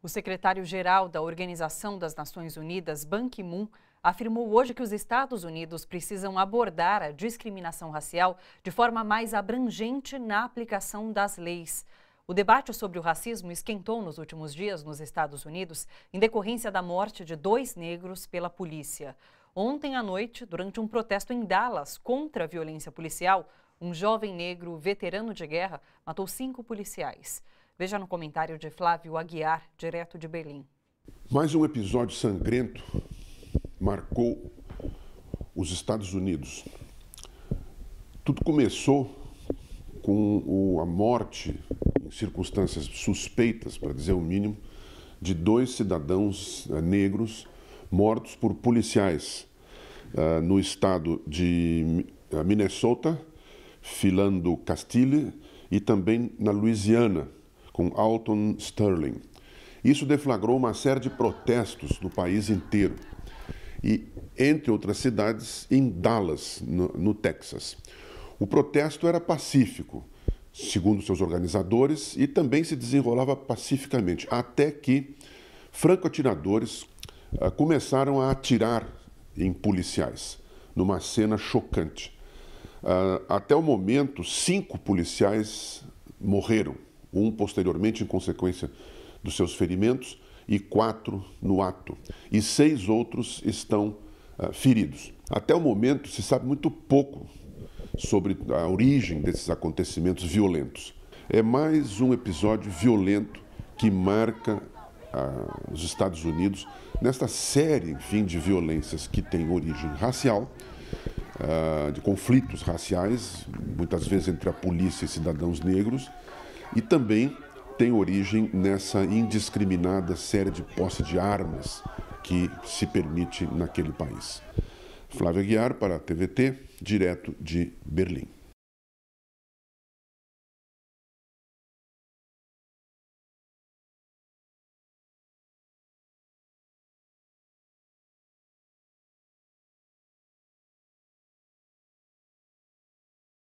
O secretário-geral da Organização das Nações Unidas, Ban Ki-moon, afirmou hoje que os Estados Unidos precisam abordar a discriminação racial de forma mais abrangente na aplicação das leis. O debate sobre o racismo esquentou nos últimos dias nos Estados Unidos em decorrência da morte de dois negros pela polícia. Ontem à noite, durante um protesto em Dallas contra a violência policial, um jovem negro veterano de guerra matou cinco policiais. Veja no comentário de Flávio Aguiar, direto de Berlim. Mais um episódio sangrento marcou os Estados Unidos. Tudo começou com a morte, em circunstâncias suspeitas, para dizer o mínimo, de dois cidadãos eh, negros mortos por policiais uh, no estado de eh, Minnesota, Filando Castile, e também na Louisiana, com Alton Sterling. Isso deflagrou uma série de protestos no país inteiro e, entre outras cidades, em Dallas, no, no Texas. O protesto era pacífico, segundo seus organizadores, e também se desenrolava pacificamente, até que franco-atiradores uh, ah, começaram a atirar em policiais, numa cena chocante. Uh, até o momento, cinco policiais morreram um posteriormente em consequência dos seus ferimentos e quatro no ato. E seis outros estão uh, feridos. Até o momento se sabe muito pouco sobre a origem desses acontecimentos violentos. É mais um episódio violento que marca ah, os Estados Unidos nesta série, enfim, de violências que tem origem racial, ah, de conflitos raciais, muitas vezes entre a polícia e cidadãos negros, e também tem origem nessa indiscriminada série de posse de armas que se permite naquele país. Flávio Aguiar para a TVT, direto de Berlim.